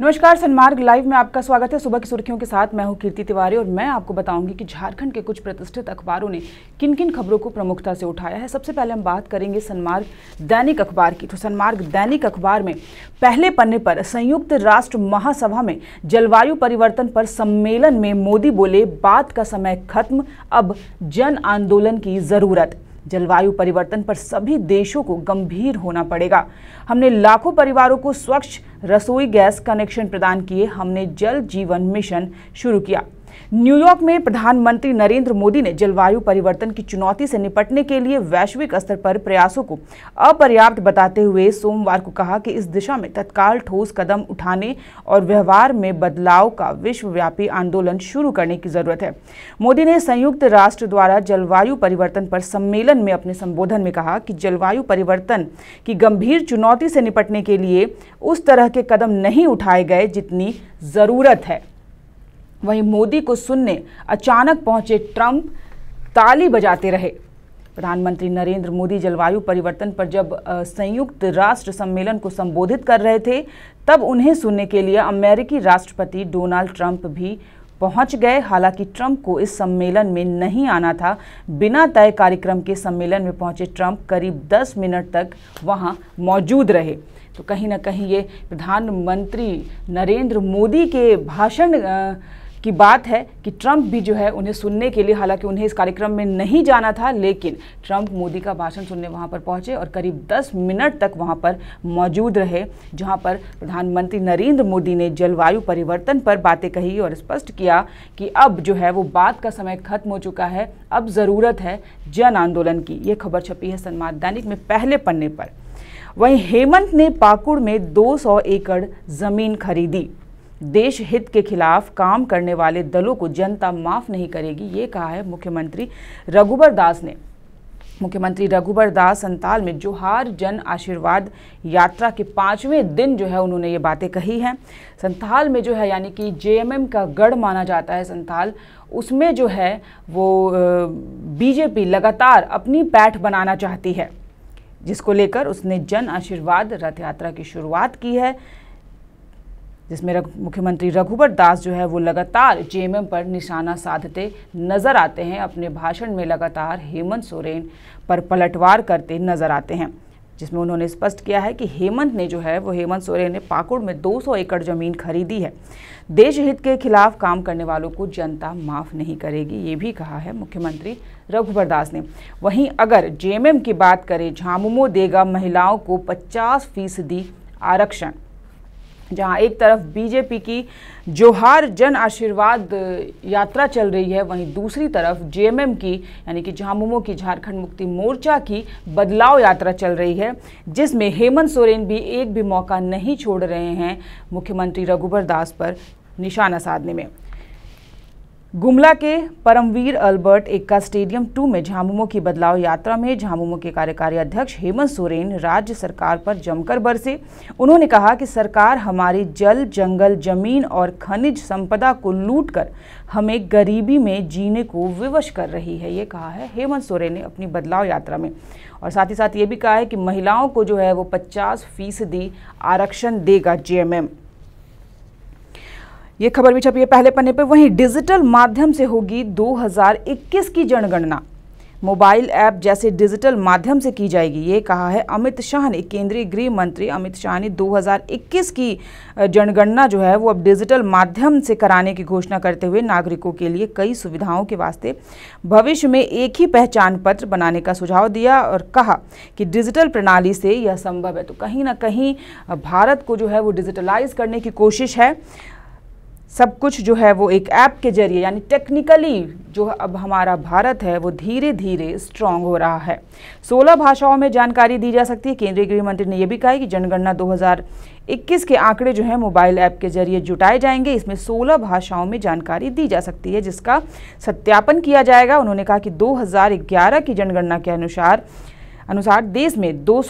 नमस्कार सनमार्ग लाइव में आपका स्वागत है सुबह की सुर्खियों के साथ मैं हूं कीर्ति तिवारी और मैं आपको बताऊंगी कि झारखंड के कुछ प्रतिष्ठित अखबारों ने किन किन खबरों को प्रमुखता से उठाया है सबसे पहले हम बात करेंगे सनमार्ग दैनिक अखबार की तो सनमार्ग दैनिक अखबार में पहले पन्ने पर संयुक्त राष्ट्र महासभा में जलवायु परिवर्तन पर सम्मेलन में मोदी बोले बात का समय खत्म अब जन आंदोलन की जरूरत जलवायु परिवर्तन पर सभी देशों को गंभीर होना पड़ेगा हमने लाखों परिवारों को स्वच्छ रसोई गैस कनेक्शन प्रदान किए हमने जल जीवन मिशन शुरू किया न्यूयॉर्क में प्रधानमंत्री नरेंद्र मोदी ने जलवायु परिवर्तन की चुनौती से निपटने के लिए वैश्विक स्तर पर प्रयासों को अपर्याप्त बताते हुए सोमवार को कहा कि इस दिशा में तत्काल ठोस कदम उठाने और व्यवहार में बदलाव का विश्वव्यापी आंदोलन शुरू करने की जरूरत है मोदी ने संयुक्त राष्ट्र द्वारा जलवायु परिवर्तन पर सम्मेलन में अपने संबोधन में कहा कि जलवायु परिवर्तन की गंभीर चुनौती से निपटने के लिए उस तरह के कदम नहीं उठाए गए जितनी ज़रूरत है वहीं मोदी को सुनने अचानक पहुंचे ट्रंप ताली बजाते रहे प्रधानमंत्री नरेंद्र मोदी जलवायु परिवर्तन पर जब संयुक्त राष्ट्र सम्मेलन को संबोधित कर रहे थे तब उन्हें सुनने के लिए अमेरिकी राष्ट्रपति डोनाल्ड ट्रंप भी पहुंच गए हालांकि ट्रंप को इस सम्मेलन में नहीं आना था बिना तय कार्यक्रम के सम्मेलन में पहुंचे ट्रंप करीब 10 मिनट तक वहां मौजूद रहे तो कहीं ना कहीं ये प्रधानमंत्री नरेंद्र मोदी के भाषण की बात है कि ट्रंप भी जो है उन्हें सुनने के लिए हालांकि उन्हें इस कार्यक्रम में नहीं जाना था लेकिन ट्रंप मोदी का भाषण सुनने वहाँ पर पहुँचे और करीब 10 मिनट तक वहाँ पर मौजूद रहे जहाँ पर प्रधानमंत्री नरेंद्र मोदी ने जलवायु परिवर्तन पर बातें कही और स्पष्ट किया कि अब जो है वो बात का समय खत्म हो चुका है अब ज़रूरत है जन आंदोलन की ये खबर छपी है सन्माद दैनिक में पहले पन्ने पर वहीं हेमंत ने पाकुड़ में 200 एकड़ ज़मीन खरीदी देश हित के खिलाफ काम करने वाले दलों को जनता माफ नहीं करेगी ये कहा है मुख्यमंत्री रघुबर दास ने मुख्यमंत्री रघुबर दास संताल में जोहार जन आशीर्वाद यात्रा के पाँचवें दिन जो है उन्होंने ये बातें कही हैं संताल में जो है यानी कि जेएमएम का गढ़ माना जाता है संताल उसमें जो है वो बीजेपी लगातार अपनी पैठ बनाना चाहती है जिसको लेकर उसने जन आशीर्वाद रथ यात्रा की शुरुआत की है जिसमें मुख्यमंत्री रघुवर दास जो है वो लगातार जेएमएम पर निशाना साधते नज़र आते हैं अपने भाषण में लगातार हेमंत सोरेन पर पलटवार करते नज़र आते हैं जिसमें उन्होंने स्पष्ट किया है कि हेमंत ने जो है वो हेमंत सोरेन ने पाकुड़ में 200 एकड़ ज़मीन खरीदी है देश हित के खिलाफ काम करने वालों को जनता माफ़ नहीं करेगी ये भी कहा है मुख्यमंत्री रघुवर दास ने वहीं अगर जेएमएम की बात करें झामुमो देगा महिलाओं को पचास फीसदी आरक्षण जहां एक तरफ बीजेपी की जोहार जन आशीर्वाद यात्रा चल रही है वहीं दूसरी तरफ जेएमएम की यानी कि झामुमो की झारखंड मुक्ति मोर्चा की बदलाव यात्रा चल रही है जिसमें हेमंत सोरेन भी एक भी मौका नहीं छोड़ रहे हैं मुख्यमंत्री रघुबर दास पर निशाना साधने में गुमला के परमवीर अल्बर्ट एक्का स्टेडियम टू में झामुमो की बदलाव यात्रा में झामुमो के कार्यकारी अध्यक्ष हेमंत सोरेन राज्य सरकार पर जमकर बरसे उन्होंने कहा कि सरकार हमारी जल जंगल जमीन और खनिज संपदा को लूटकर हमें गरीबी में जीने को विवश कर रही है ये कहा है हेमंत सोरेन ने अपनी बदलाव यात्रा में और साथ ही साथ ये भी कहा है कि महिलाओं को जो है वो पचास फीसदी आरक्षण देगा जे ये खबर भी छपी है पहले पन्ने पर वहीं डिजिटल माध्यम से होगी 2021 की जनगणना मोबाइल ऐप जैसे डिजिटल माध्यम से की जाएगी ये कहा है अमित शाह ने केंद्रीय गृह मंत्री अमित शाह ने 2021 की जनगणना जो है वो अब डिजिटल माध्यम से कराने की घोषणा करते हुए नागरिकों के लिए कई सुविधाओं के वास्ते भविष्य में एक ही पहचान पत्र बनाने का सुझाव दिया और कहा कि डिजिटल प्रणाली से यह संभव है तो कहीं ना कहीं भारत को जो है वो डिजिटलाइज करने की कोशिश है सब कुछ जो है वो एक ऐप के जरिए यानी टेक्निकली जो अब हमारा भारत है वो धीरे धीरे स्ट्रांग हो रहा है 16 भाषाओं में जानकारी दी जा सकती है केंद्रीय गृह मंत्री ने यह भी कहा है कि जनगणना 2021 के आंकड़े जो है मोबाइल ऐप के जरिए जुटाए जाएंगे इसमें 16 भाषाओं में जानकारी दी जा सकती है जिसका सत्यापन किया जाएगा उन्होंने कहा कि दो की जनगणना के अनुसार अनुसार देश में दो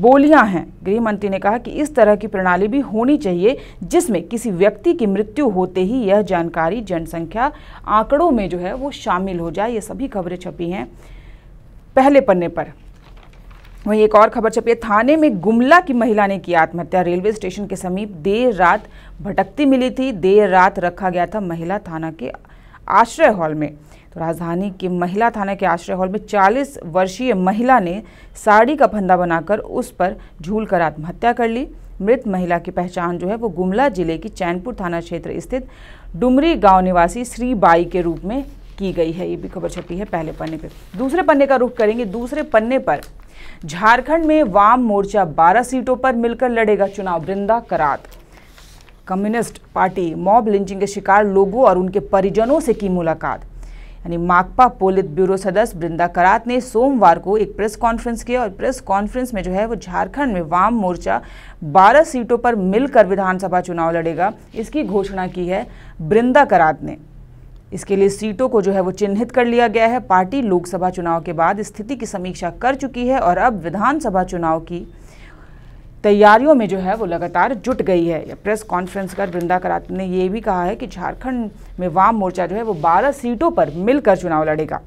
बोलियां हैं गृह मंत्री ने कहा कि इस तरह की प्रणाली भी होनी चाहिए जिसमें किसी व्यक्ति की मृत्यु होते ही यह जानकारी जनसंख्या आंकड़ों में जो है वो शामिल हो जाए ये सभी खबरें छपी हैं पहले पन्ने पर वहीं एक और खबर छपी है थाने में गुमला की महिला ने की आत्महत्या रेलवे स्टेशन के समीप देर रात भटकती मिली थी देर रात रखा गया था महिला थाना के आश्रय हॉल में तो राजधानी के महिला थाना के आश्रय हॉल में 40 वर्षीय महिला ने साड़ी का फंदा बनाकर उस पर झूल कर आत्महत्या कर ली मृत महिला की पहचान जो है वो गुमला जिले की चैनपुर थाना क्षेत्र स्थित डुमरी गांव निवासी श्री बाई के रूप में की गई है ये भी खबर छपी है पहले पन्ने पर दूसरे पन्ने का रुख करेंगे दूसरे पन्ने पर झारखंड में वाम मोर्चा बारह सीटों पर मिलकर लड़ेगा चुनाव Brinda Karat communist party mob lynching के शिकार लोगों और उनके परिजनों से की मुलाकात यानी माकपा पोलित ब्यूरो सदस्य बृंदा करात ने सोमवार को एक प्रेस कॉन्फ्रेंस किया और प्रेस कॉन्फ्रेंस में जो है वो झारखंड में वाम मोर्चा 12 सीटों पर मिलकर विधानसभा चुनाव लड़ेगा इसकी घोषणा की है बृंदा करात ने इसके लिए सीटों को जो है वो चिन्हित कर लिया गया है पार्टी लोकसभा चुनाव के बाद स्थिति की समीक्षा कर चुकी है और अब विधानसभा चुनाव की तैयारियों में जो है वो लगातार जुट गई है प्रेस कॉन्फ्रेंस कर वृंदा करात ने ये भी कहा है कि झारखंड में वाम मोर्चा जो है वो 12 सीटों पर मिलकर चुनाव लड़ेगा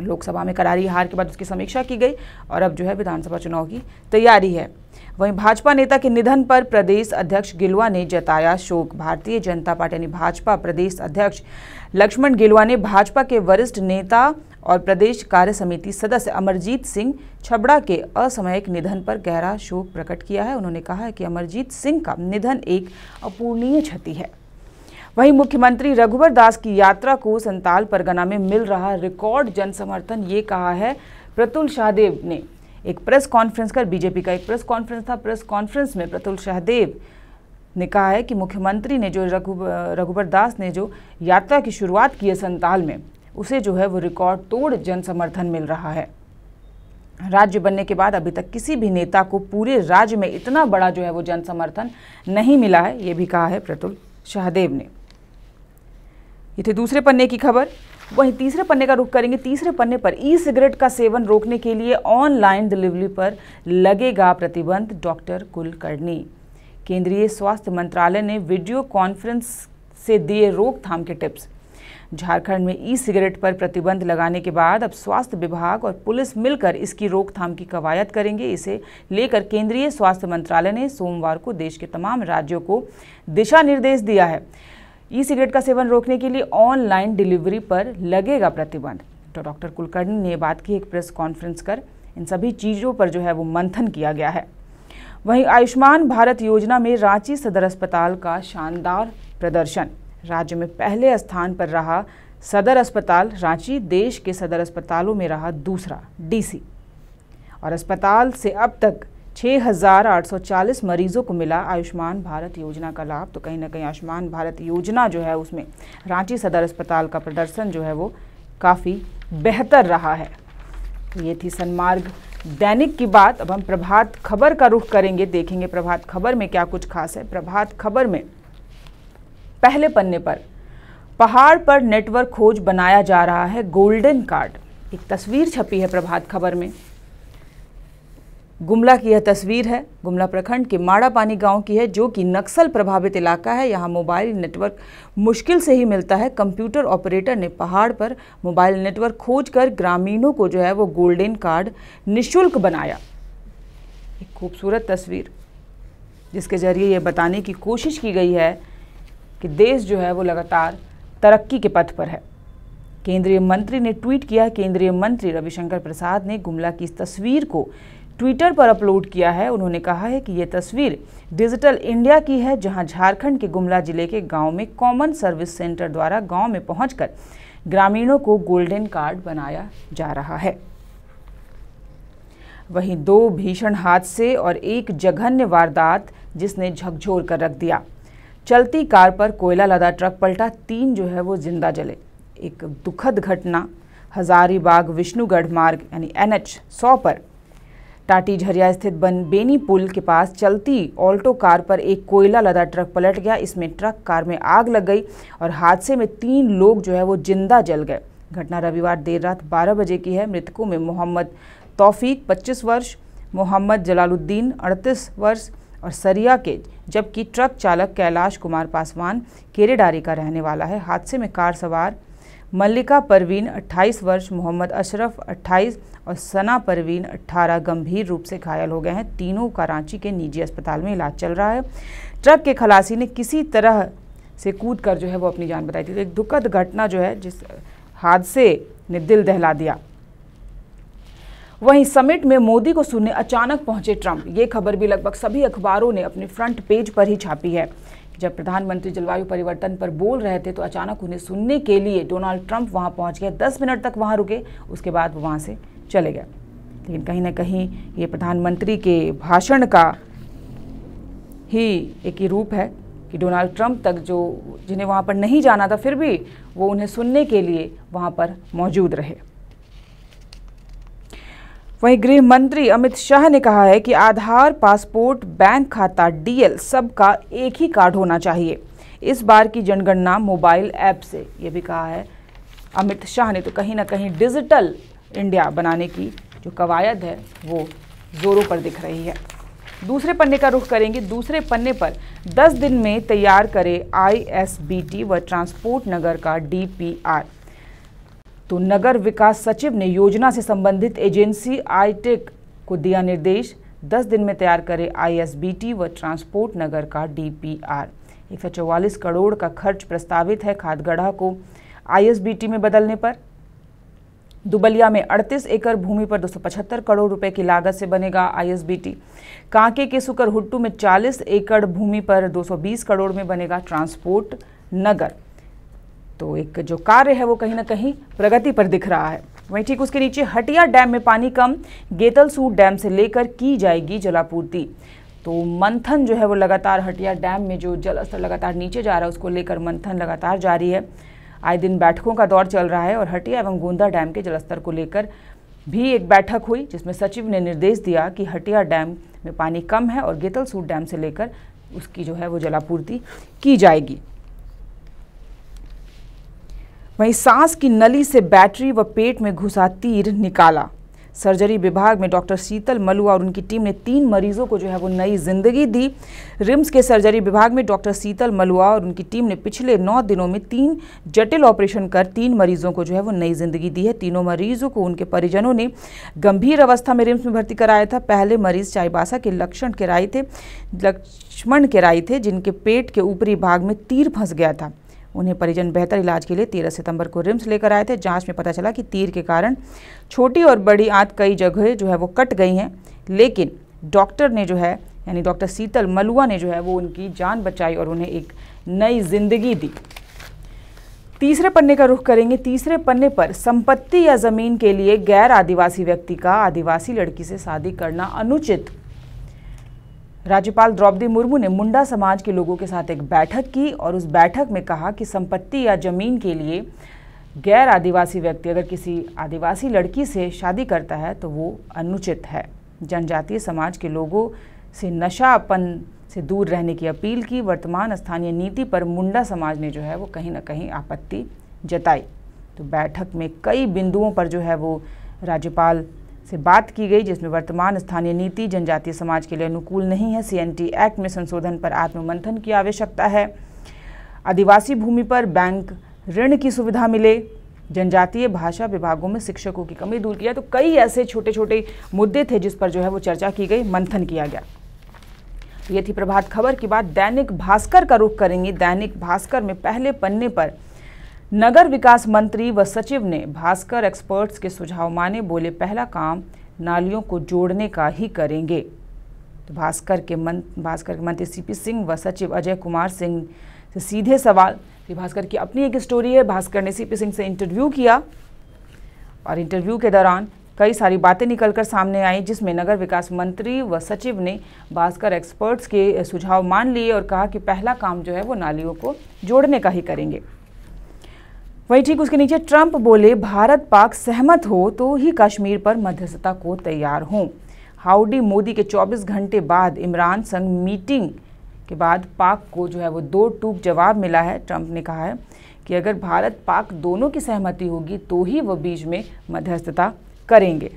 लोकसभा में करारी हार के बाद उसकी समीक्षा की गई और अब जो है विधानसभा चुनाव की तैयारी है वहीं भाजपा नेता के निधन पर प्रदेश अध्यक्ष गिलुआ ने जताया शोक भारतीय जनता पार्टी यानी भाजपा प्रदेश अध्यक्ष लक्ष्मण गिलुआ ने भाजपा के वरिष्ठ नेता और प्रदेश कार्य समिति सदस्य अमरजीत सिंह छबड़ा के असामयिक निधन पर गहरा शोक प्रकट किया है उन्होंने कहा है कि अमरजीत सिंह का निधन एक अपूर्णीय क्षति है वहीं मुख्यमंत्री रघुवर दास की यात्रा को संताल परगना में मिल रहा रिकॉर्ड जन समर्थन ये कहा है प्रतुल शाहदेव ने एक प्रेस कॉन्फ्रेंस कर बीजेपी का एक प्रेस कॉन्फ्रेंस था प्रेस कॉन्फ्रेंस में प्रतुल शाहदेव ने कहा है कि मुख्यमंत्री ने जो रघु रघुवर दास ने जो यात्रा की शुरुआत की है संताल में उसे जो है वो रिकॉर्ड तोड़ जन समर्थन मिल रहा है राज्य बनने के बाद अभी तक किसी भी नेता को पूरे राज्य में इतना बड़ा जो है वो जन समर्थन नहीं मिला है ये भी कहा है प्रतुल शाहदेव ने ये थे दूसरे पन्ने की खबर वहीं तीसरे पन्ने का रुख करेंगे तीसरे पन्ने पर ई सिगरेट का सेवन रोकने के लिए ऑनलाइन डिलीवरी पर लगेगा प्रतिबंध डॉक्टर कुलकर्णी केंद्रीय स्वास्थ्य मंत्रालय ने वीडियो कॉन्फ्रेंस से दिए रोकथाम के टिप्स झारखंड में ई सिगरेट पर प्रतिबंध लगाने के बाद अब स्वास्थ्य विभाग और पुलिस मिलकर इसकी रोकथाम की कवायद करेंगे इसे लेकर केंद्रीय स्वास्थ्य मंत्रालय ने सोमवार को देश के तमाम राज्यों को दिशा निर्देश दिया है ई सिगरेट का सेवन रोकने के लिए ऑनलाइन डिलीवरी पर लगेगा प्रतिबंध तो डॉक्टर कुलकर्णी ने बात की एक प्रेस कॉन्फ्रेंस कर इन सभी चीज़ों पर जो है वो मंथन किया गया है वहीं आयुष्मान भारत योजना में रांची सदर अस्पताल का शानदार प्रदर्शन राज्य में पहले स्थान पर रहा सदर अस्पताल रांची देश के सदर अस्पतालों में रहा दूसरा डीसी और अस्पताल से अब तक 6,840 मरीजों को मिला आयुष्मान भारत योजना का लाभ तो कहीं ना कहीं आयुष्मान भारत योजना जो है उसमें रांची सदर अस्पताल का प्रदर्शन जो है वो काफ़ी बेहतर रहा है ये थी सन्मार्ग दैनिक की बात अब हम प्रभात खबर का रुख करेंगे देखेंगे प्रभात खबर में क्या कुछ खास है प्रभात खबर में पहले पन्ने पर पहाड़ पर नेटवर्क खोज बनाया जा रहा है गोल्डन कार्ड एक तस्वीर छपी है प्रभात खबर में गुमला की यह तस्वीर है गुमला प्रखंड के माड़ा पानी गांव की है जो कि नक्सल प्रभावित इलाका है यहाँ मोबाइल नेटवर्क मुश्किल से ही मिलता है कंप्यूटर ऑपरेटर ने पहाड़ पर मोबाइल नेटवर्क खोज कर ग्रामीणों को जो है वो गोल्डन कार्ड निशुल्क बनाया एक खूबसूरत तस्वीर जिसके ज़रिए ये बताने की कोशिश की गई है कि देश जो है वो लगातार तरक्की के पथ पर है केंद्रीय मंत्री ने ट्वीट किया केंद्रीय मंत्री रविशंकर प्रसाद ने गुमला की इस तस्वीर को ट्विटर पर अपलोड किया है उन्होंने कहा है कि ये तस्वीर डिजिटल इंडिया की है जहां झारखंड के गुमला जिले के गांव में कॉमन सर्विस सेंटर द्वारा गांव में पहुंचकर ग्रामीणों को गोल्डन कार्ड बनाया जा रहा है वहीं दो भीषण हादसे और एक जघन्य वारदात जिसने झकझोर कर रख दिया चलती कार पर कोयला लदा ट्रक पलटा तीन जो है वो जिंदा जले एक दुखद घटना हजारीबाग विष्णुगढ़ मार्ग यानी एन एच सौ पर टाटी झरिया स्थित बन बेनी पुल के पास चलती ऑल्टो कार पर एक कोयला लदा ट्रक पलट गया इसमें ट्रक कार में आग लग गई और हादसे में तीन लोग जो है वो जिंदा जल गए घटना रविवार देर रात 12 बजे की है मृतकों में मोहम्मद तौफीक 25 वर्ष मोहम्मद जलालुद्दीन 38 वर्ष और सरिया के जबकि ट्रक चालक कैलाश कुमार पासवान केरेडारी का रहने वाला है हादसे में कार सवार मल्लिका परवीन 28 वर्ष मोहम्मद अशरफ 28 और सना परवीन 18 गंभीर रूप से घायल हो गए हैं तीनों का रांची के निजी अस्पताल में इलाज चल रहा है ट्रक के खलासी ने किसी तरह से कूद कर जो है वो अपनी जान बताई थी तो एक दुखद घटना जो है जिस हादसे ने दिल दहला दिया वहीं समिट में मोदी को सुनने अचानक पहुंचे ट्रंप ये खबर भी लगभग सभी अखबारों ने अपने फ्रंट पेज पर ही छापी है जब प्रधानमंत्री जलवायु परिवर्तन पर बोल रहे थे तो अचानक उन्हें सुनने के लिए डोनाल्ड ट्रंप वहां पहुंच गए दस मिनट तक वहां रुके उसके बाद वो वहाँ से चले गए लेकिन कहीं ना कहीं ये प्रधानमंत्री के भाषण का ही एक ही रूप है कि डोनाल्ड ट्रंप तक जो जिन्हें वहाँ पर नहीं जाना था फिर भी वो उन्हें सुनने के लिए वहाँ पर मौजूद रहे वहीं गृह मंत्री अमित शाह ने कहा है कि आधार पासपोर्ट बैंक खाता डीएल सबका एक ही कार्ड होना चाहिए इस बार की जनगणना मोबाइल ऐप से ये भी कहा है अमित शाह ने तो कहीं ना कहीं डिजिटल इंडिया बनाने की जो कवायद है वो ज़ोरों पर दिख रही है दूसरे पन्ने का रुख करेंगे दूसरे पन्ने पर 10 दिन में तैयार करें आईएसबीटी व ट्रांसपोर्ट नगर का डीपीआर तो नगर विकास सचिव ने योजना से संबंधित एजेंसी आईटेक को दिया निर्देश 10 दिन में तैयार करे आईएसबीटी व ट्रांसपोर्ट नगर का डीपीआर चौवालीस करोड़ का खर्च प्रस्तावित है खादगढ़ा को आईएसबीटी में बदलने पर दुबलिया में 38 एकड़ भूमि पर 275 करोड़ रुपए की लागत से बनेगा आईएसबीटी कांके के सुकर हुट्टू में 40 एकड़ भूमि पर 220 करोड़ में बनेगा ट्रांसपोर्ट नगर तो एक जो कार्य है वो कहीं ना कहीं प्रगति पर दिख रहा है वहीं ठीक उसके नीचे हटिया डैम में पानी कम गेतलसूट डैम से लेकर की जाएगी जलापूर्ति तो मंथन जो है वो लगातार हटिया डैम में जो जल स्तर लगातार नीचे जा रहा है उसको लेकर मंथन लगातार जारी है आए दिन बैठकों का दौर चल रहा है और हटिया एवं गोंदा डैम के जलस्तर को लेकर भी एक बैठक हुई जिसमें सचिव ने निर्देश दिया कि हटिया डैम में पानी कम है और गेतलसूट डैम से लेकर उसकी जो है वो जलापूर्ति की जाएगी वहीं सांस की नली से बैटरी व पेट में घुसा तीर निकाला सर्जरी विभाग में डॉक्टर शीतल मलुआ और उनकी टीम ने तीन मरीजों को जो है वो नई जिंदगी दी रिम्स के सर्जरी विभाग में डॉक्टर शीतल मलुआ और उनकी टीम ने पिछले नौ दिनों में तीन जटिल ऑपरेशन कर तीन मरीजों को जो है वो नई जिंदगी दी है तीनों मरीजों को उनके परिजनों ने गंभीर अवस्था में रिम्स में भर्ती कराया था पहले मरीज चाईबासा के लक्षण किराए थे लक्ष्मण किराए थे जिनके पेट के ऊपरी भाग में तीर फंस गया था उन्हें परिजन बेहतर इलाज के लिए 13 सितंबर को रिम्स लेकर आए थे जांच में पता चला कि तीर के कारण छोटी और बड़ी आंत कई जगह जो है वो कट गई हैं लेकिन डॉक्टर ने जो है यानी डॉक्टर शीतल मलुआ ने जो है वो उनकी जान बचाई और उन्हें एक नई जिंदगी दी तीसरे पन्ने का रुख करेंगे तीसरे पन्ने पर संपत्ति या जमीन के लिए गैर आदिवासी व्यक्ति का आदिवासी लड़की से शादी करना अनुचित राज्यपाल द्रौपदी मुर्मू ने मुंडा समाज के लोगों के साथ एक बैठक की और उस बैठक में कहा कि संपत्ति या जमीन के लिए गैर आदिवासी व्यक्ति अगर किसी आदिवासी लड़की से शादी करता है तो वो अनुचित है जनजातीय समाज के लोगों से नशापन से दूर रहने की अपील की वर्तमान स्थानीय नीति पर मुंडा समाज ने जो है वो कहीं ना कहीं आपत्ति जताई तो बैठक में कई बिंदुओं पर जो है वो राज्यपाल से बात की गई जिसमें वर्तमान स्थानीय नीति जनजातीय समाज के लिए अनुकूल नहीं है सीएनटी एक्ट में संशोधन पर आत्ममंथन की आवश्यकता है आदिवासी भूमि पर बैंक ऋण की सुविधा मिले जनजातीय भाषा विभागों में शिक्षकों की कमी दूर किया तो कई ऐसे छोटे छोटे मुद्दे थे जिस पर जो है वो चर्चा की गई मंथन किया गया ये थी प्रभात खबर की बात दैनिक भास्कर का रुख करेंगे दैनिक भास्कर में पहले पन्ने पर नगर विकास मंत्री व सचिव ने भास्कर एक्सपर्ट्स के सुझाव माने बोले पहला काम नालियों को जोड़ने का ही करेंगे तो भास्कर के मन भास्कर के मंत्री सीपी सिंह व सचिव अजय कुमार सिंह से सीधे सवाल तो भास्कर की अपनी एक स्टोरी है भास्कर ने सीपी सिंह से इंटरव्यू किया और इंटरव्यू के दौरान कई सारी बातें निकलकर सामने आई जिसमें नगर विकास मंत्री व सचिव ने भास्कर एक्सपर्ट्स के सुझाव मान लिए और कहा कि पहला काम जो है वो नालियों को जोड़ने का ही करेंगे वही ठीक उसके नीचे ट्रंप बोले भारत पाक सहमत हो तो ही कश्मीर पर मध्यस्थता को तैयार हों हाउडी मोदी के 24 घंटे बाद इमरान संग मीटिंग के बाद पाक को जो है वो दो टूक जवाब मिला है ट्रंप ने कहा है कि अगर भारत पाक दोनों की सहमति होगी तो ही वो बीच में मध्यस्थता करेंगे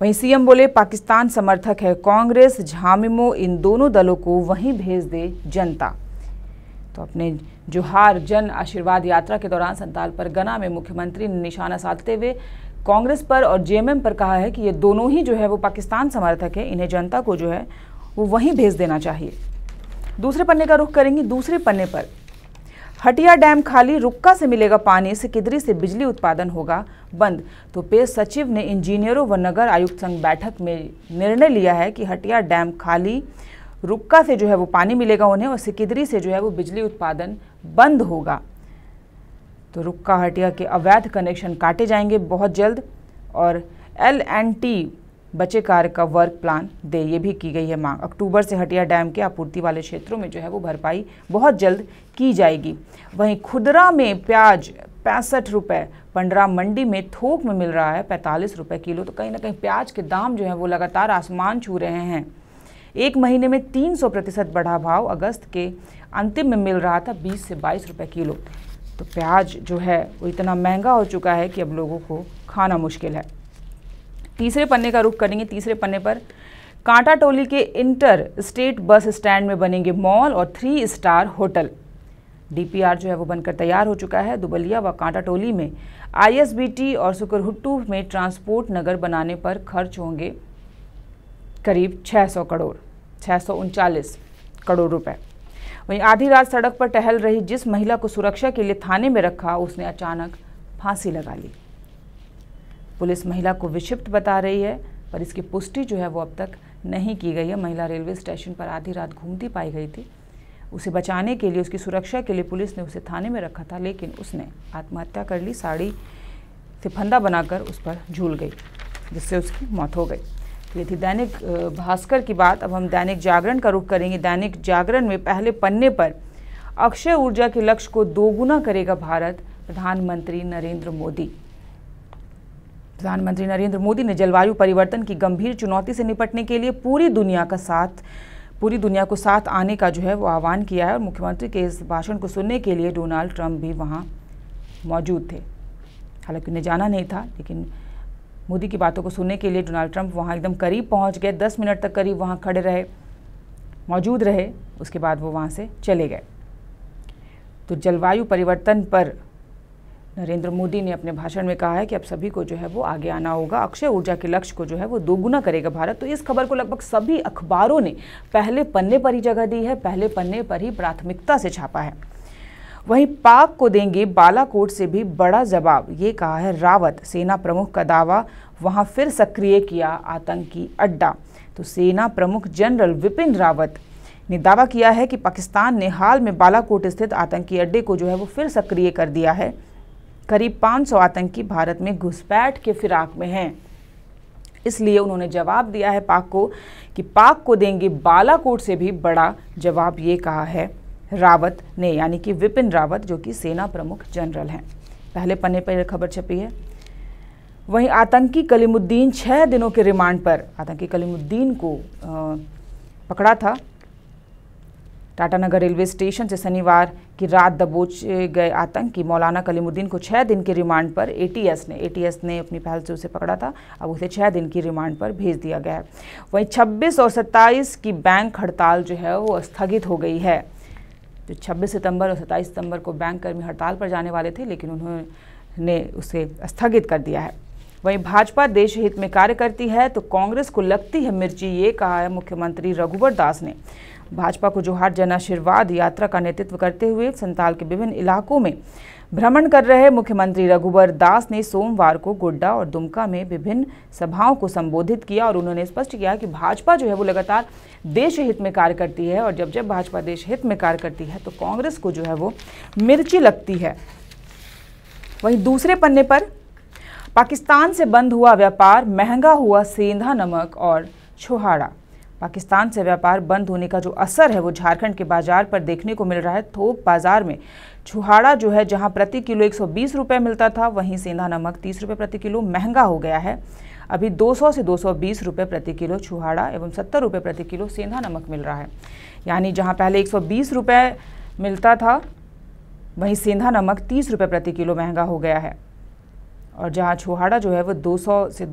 वहीं सीएम बोले पाकिस्तान समर्थक है कांग्रेस झामिमो इन दोनों दलों को वहीं भेज दे जनता तो अपने जोहार जन आशीर्वाद यात्रा के दौरान संताल गना में मुख्यमंत्री ने निशाना साधते हुए कांग्रेस पर और जेएमएम पर कहा है कि ये दोनों ही जो है वो पाकिस्तान समर्थक है इन्हें जनता को जो है वो वहीं भेज देना चाहिए दूसरे पन्ने का रुख करेंगे दूसरे पन्ने पर हटिया डैम खाली रुक्का से मिलेगा पानी किदरी से बिजली उत्पादन होगा बंद तो पे सचिव ने इंजीनियरों व नगर आयुक्त संघ बैठक में निर्णय लिया है कि हटिया डैम खाली रुक्का से जो है वो पानी मिलेगा उन्हें और सिकिदरी से जो है वो बिजली उत्पादन बंद होगा तो रुक्का हटिया के अवैध कनेक्शन काटे जाएंगे बहुत जल्द और एल एंड टी बचे कार्य का वर्क प्लान दे ये भी की गई है मांग अक्टूबर से हटिया डैम के आपूर्ति वाले क्षेत्रों में जो है वो भरपाई बहुत जल्द की जाएगी वहीं खुदरा में प्याज पैंसठ रुपये पंडरा मंडी में थोक में मिल रहा है पैंतालीस रुपये किलो तो कहीं ना कहीं प्याज के दाम जो है वो लगातार आसमान छू रहे हैं एक महीने में 300 प्रतिशत बढ़ा भाव अगस्त के अंतिम में मिल रहा था 20 से 22 रुपए किलो तो प्याज जो है वो इतना महंगा हो चुका है कि अब लोगों को खाना मुश्किल है तीसरे पन्ने का रुख करेंगे तीसरे पन्ने पर कांटा टोली के इंटर स्टेट बस स्टैंड में बनेंगे मॉल और थ्री स्टार होटल डीपीआर जो है वो बनकर तैयार हो चुका है दुबलिया व कांटा टोली में आईएसबीटी और सुकरहुट्टू में ट्रांसपोर्ट नगर बनाने पर खर्च होंगे करीब 600 करोड़ छः करोड़ रुपए वहीं आधी रात सड़क पर टहल रही जिस महिला को सुरक्षा के लिए थाने में रखा उसने अचानक फांसी लगा ली पुलिस महिला को विक्षिप्त बता रही है पर इसकी पुष्टि जो है वो अब तक नहीं की गई है महिला रेलवे स्टेशन पर आधी रात घूमती पाई गई थी उसे बचाने के लिए उसकी सुरक्षा के लिए पुलिस ने उसे थाने में रखा था लेकिन उसने आत्महत्या कर ली साड़ी से फंदा बनाकर उस पर झूल गई जिससे उसकी मौत हो गई ये थी दैनिक भास्कर की बात अब हम दैनिक जागरण का रुख करेंगे दैनिक जागरण में पहले पन्ने पर अक्षय ऊर्जा के लक्ष्य को दोगुना करेगा भारत प्रधानमंत्री नरेंद्र मोदी प्रधानमंत्री नरेंद्र मोदी ने जलवायु परिवर्तन की गंभीर चुनौती से निपटने के लिए पूरी दुनिया का साथ पूरी दुनिया को साथ आने का जो है वो आह्वान किया है और मुख्यमंत्री के इस भाषण को सुनने के लिए डोनाल्ड ट्रंप भी वहाँ मौजूद थे हालांकि उन्हें जाना नहीं था लेकिन मोदी की बातों को सुनने के लिए डोनाल्ड ट्रंप वहाँ एकदम करीब पहुँच गए दस मिनट तक करीब वहाँ खड़े रहे मौजूद रहे उसके बाद वो वहाँ से चले गए तो जलवायु परिवर्तन पर नरेंद्र मोदी ने अपने भाषण में कहा है कि अब सभी को जो है वो आगे आना होगा अक्षय ऊर्जा के लक्ष्य को जो है वो दोगुना करेगा भारत तो इस खबर को लगभग सभी अखबारों ने पहले पन्ने पर ही जगह दी है पहले पन्ने पर ही प्राथमिकता से छापा है वहीं पाक को देंगे बालाकोट से भी बड़ा जवाब ये कहा है रावत सेना प्रमुख का दावा वहां फिर सक्रिय किया आतंकी अड्डा तो सेना प्रमुख जनरल विपिन रावत ने दावा किया है कि पाकिस्तान ने हाल में बालाकोट स्थित आतंकी अड्डे को जो है वो फिर सक्रिय कर दिया है करीब 500 आतंकी भारत में घुसपैठ के फिराक में हैं इसलिए उन्होंने जवाब दिया है पाक को कि पाक को देंगे बालाकोट से भी बड़ा जवाब ये कहा है रावत ने यानी कि विपिन रावत जो कि सेना प्रमुख जनरल हैं पहले पन्ने पर खबर छपी है वहीं आतंकी कलीमुद्दीन छः दिनों के रिमांड पर आतंकी कलीमुद्दीन को आ, पकड़ा था टाटानगर रेलवे स्टेशन से शनिवार की रात दबोचे गए आतंकी मौलाना कलीमुद्दीन को छः दिन के रिमांड पर एटीएस ने एटीएस ने अपनी पहल से उसे पकड़ा था अब उसे छः दिन की रिमांड पर भेज दिया गया है वहीं 26 और 27 की बैंक हड़ताल जो है वो स्थगित हो गई है जो 26 सितंबर और 27 सितंबर को बैंक कर्मी हड़ताल पर जाने वाले थे लेकिन उन्होंने उसे स्थगित कर दिया है वहीं भाजपा देश हित में कार्य करती है तो कांग्रेस को लगती है मिर्ची ये कहा है मुख्यमंत्री रघुवर दास ने भाजपा को जोहार जन आशीर्वाद यात्रा का नेतृत्व करते हुए संताल के विभिन्न इलाकों में भ्रमण कर रहे मुख्यमंत्री रघुवर दास ने सोमवार को गोड्डा और दुमका में विभिन्न सभाओं को संबोधित किया और उन्होंने स्पष्ट किया कि भाजपा जो है वो लगातार देश हित में कार्य करती है और जब जब भाजपा देश हित में कार्य करती है तो कांग्रेस को जो है वो मिर्ची लगती है वहीं दूसरे पन्ने पर पाकिस्तान से बंद हुआ व्यापार महंगा हुआ सेंधा नमक और छुहाड़ा पाकिस्तान से व्यापार बंद होने का जो असर है वो झारखंड के बाजार पर देखने को मिल रहा है थोक बाजार में छुहाड़ा जो है जहां प्रति किलो एक सौ मिलता था वहीं सेंधा नमक तीस रुपये प्रति किलो महंगा हो गया है अभी 200 से 220 रुपए प्रति किलो छुहाड़ा एवं सत्तर रुपये प्रति किलो सेंधा नमक मिल रहा है यानी जहां पहले 120 रुपए मिलता था वहीं सेंधा नमक तीस रुपये प्रति किलो महंगा हो गया है और जहाँ छुहाड़ा जो है वो 200 से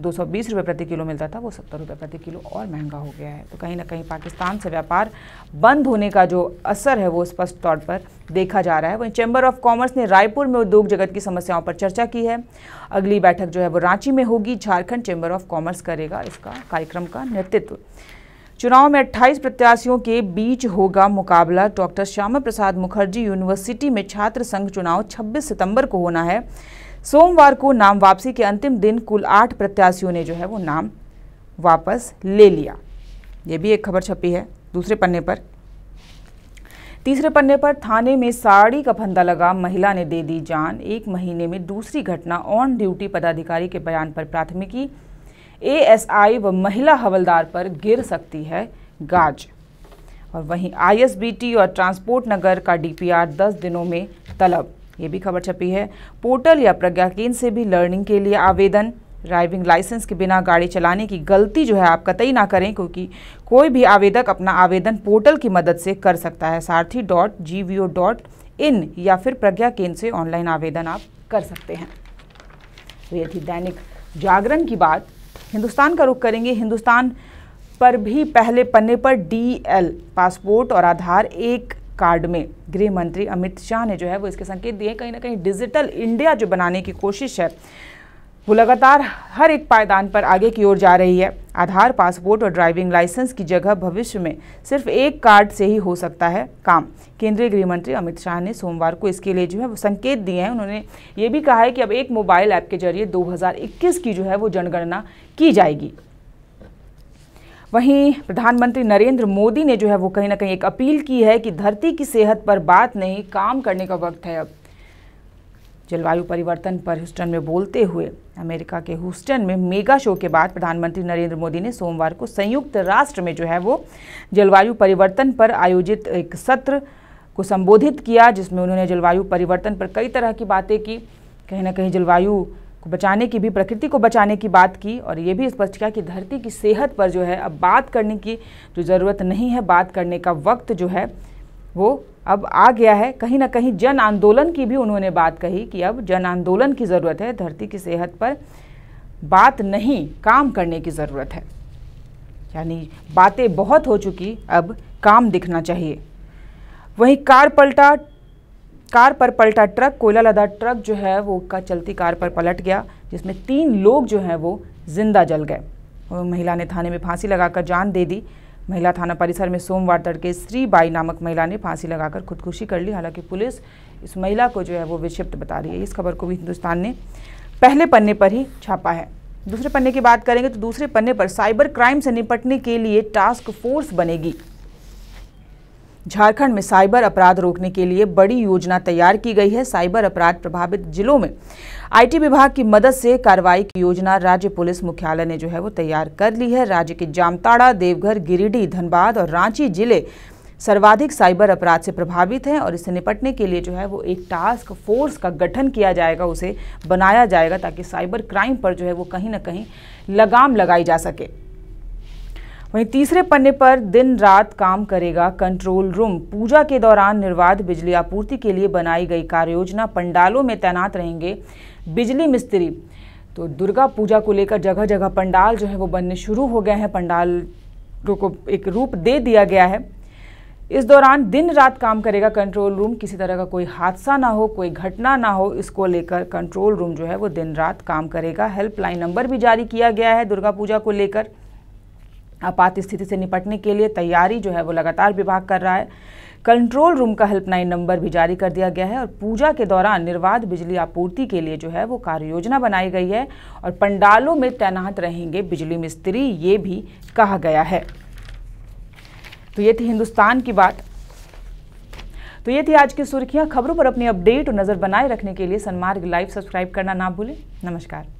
दो सौ बीस रुपये प्रति किलो मिलता था वो सत्तर रुपये प्रति किलो और महंगा हो गया है तो कहीं ना कहीं पाकिस्तान से व्यापार बंद होने का जो असर है वो स्पष्ट तौर पर देखा जा रहा है वहीं चैम्बर ऑफ कॉमर्स ने रायपुर में उद्योग जगत की समस्याओं पर चर्चा की है अगली बैठक जो है वो रांची में होगी झारखंड चैम्बर ऑफ कॉमर्स करेगा इसका कार्यक्रम का नेतृत्व चुनाव में 28 प्रत्याशियों के बीच होगा मुकाबला डॉक्टर श्यामा प्रसाद मुखर्जी यूनिवर्सिटी में छात्र संघ चुनाव 26 सितंबर को होना है सोमवार को नाम वापसी के अंतिम दिन कुल आठ प्रत्याशियों ने जो है वो नाम वापस ले लिया ये भी एक खबर छपी है दूसरे पन्ने पर तीसरे पन्ने पर थाने में साड़ी का फंदा लगा महिला ने दे दी जान एक महीने में दूसरी घटना ऑन ड्यूटी पदाधिकारी के बयान पर प्राथमिकी एएसआई व महिला हवलदार पर गिर सकती है गाज और वहीं आईएसबीटी और ट्रांसपोर्ट नगर का डीपीआर 10 दिनों में तलब ये भी खबर छपी है पोर्टल या प्रज्ञा केंद्र से भी लर्निंग के लिए आवेदन ड्राइविंग लाइसेंस के बिना गाड़ी चलाने की गलती जो है आप कतई ना करें क्योंकि कोई भी आवेदक अपना आवेदन पोर्टल की मदद से कर सकता है Sarathi dot G V O dot in या फिर प्रज्ञा केंद्र से ऑनलाइन आवेदन आप कर सकते हैं तो ये थी दैनिक जागरण की बात हिंदुस्तान का रुख करेंगे हिंदुस्तान पर भी पहले पन्ने पर डी पासपोर्ट और आधार एक कार्ड में गृह मंत्री अमित शाह ने जो है वो इसके संकेत दिए कहीं ना कहीं डिजिटल इंडिया जो बनाने की कोशिश है वो लगातार हर एक पायदान पर आगे की ओर जा रही है आधार पासपोर्ट और ड्राइविंग लाइसेंस की जगह भविष्य में सिर्फ एक कार्ड से ही हो सकता है काम केंद्रीय गृह मंत्री अमित शाह ने सोमवार को इसके लिए जो है वो संकेत दिए हैं उन्होंने ये भी कहा है कि अब एक मोबाइल ऐप के जरिए 2021 की जो है वो जनगणना की जाएगी वहीं प्रधानमंत्री नरेंद्र मोदी ने जो है वो कहीं ना कहीं एक अपील की है कि धरती की सेहत पर बात नहीं काम करने का वक्त है अब जलवायु परिवर्तन पर ह्यूस्टन में बोलते हुए अमेरिका के ह्यूस्टन में मेगा शो के बाद प्रधानमंत्री नरेंद्र मोदी ने सोमवार को संयुक्त राष्ट्र में जो है वो जलवायु परिवर्तन पर आयोजित एक सत्र को संबोधित किया जिसमें उन्होंने जलवायु परिवर्तन पर कई तरह की बातें की कहीं ना कहीं जलवायु को बचाने की भी प्रकृति को बचाने की बात की और ये भी स्पष्ट किया कि धरती की सेहत पर जो है अब बात करने की जो ज़रूरत नहीं है बात करने का वक्त जो है वो अब आ गया है कहीं ना कहीं जन आंदोलन की भी उन्होंने बात कही कि अब जन आंदोलन की ज़रूरत है धरती की सेहत पर बात नहीं काम करने की ज़रूरत है यानी बातें बहुत हो चुकी अब काम दिखना चाहिए वहीं कार पलटा कार पर पलटा ट्रक कोयला लदा ट्रक जो है वो का चलती कार पर पलट गया जिसमें तीन लोग जो हैं वो जिंदा जल गए महिला ने थाने में फांसी लगाकर जान दे दी महिला थाना परिसर में सोमवार तड़के श्री बाई नामक महिला ने फांसी लगाकर खुदकुशी कर ली हालांकि पुलिस इस महिला को जो है वो विक्षिप्त बता रही है इस खबर को भी हिंदुस्तान ने पहले पन्ने पर ही छापा है दूसरे पन्ने की बात करेंगे तो दूसरे पन्ने पर साइबर क्राइम से निपटने के लिए टास्क फोर्स बनेगी झारखंड में साइबर अपराध रोकने के लिए बड़ी योजना तैयार की गई है साइबर अपराध प्रभावित जिलों में आईटी विभाग की मदद से कार्रवाई की योजना राज्य पुलिस मुख्यालय ने जो है वो तैयार कर ली है राज्य के जामताड़ा देवघर गिरिडीह धनबाद और रांची जिले सर्वाधिक साइबर अपराध से प्रभावित हैं और इससे निपटने के लिए जो है वो एक टास्क फोर्स का गठन किया जाएगा उसे बनाया जाएगा ताकि साइबर क्राइम पर जो है वो कहीं ना कहीं लगाम लगाई जा सके वहीं तीसरे पन्ने पर दिन रात काम करेगा कंट्रोल रूम पूजा के दौरान निर्वाध बिजली आपूर्ति के लिए बनाई गई कार्ययोजना पंडालों में तैनात रहेंगे बिजली मिस्त्री तो दुर्गा पूजा को लेकर जगह जगह पंडाल जो है वो बनने शुरू हो गए हैं पंडाल को एक रूप दे दिया गया है इस दौरान दिन रात काम करेगा कंट्रोल रूम किसी तरह का कोई हादसा ना हो कोई घटना ना हो इसको लेकर कंट्रोल रूम जो है वो दिन रात काम करेगा हेल्पलाइन नंबर भी जारी किया गया है दुर्गा पूजा को लेकर आपात स्थिति से निपटने के लिए तैयारी जो है वो लगातार विभाग कर रहा है कंट्रोल रूम का हेल्पलाइन नंबर भी जारी कर दिया गया है और पूजा के दौरान निर्वाध बिजली आपूर्ति के लिए जो है वो कार्य योजना बनाई गई है और पंडालों में तैनात रहेंगे बिजली मिस्त्री ये भी कहा गया है तो ये थी हिंदुस्तान की बात तो ये थी आज की सुर्खियां खबरों पर अपनी अपडेट और नज़र बनाए रखने के लिए सनमार्ग लाइव सब्सक्राइब करना ना भूलें नमस्कार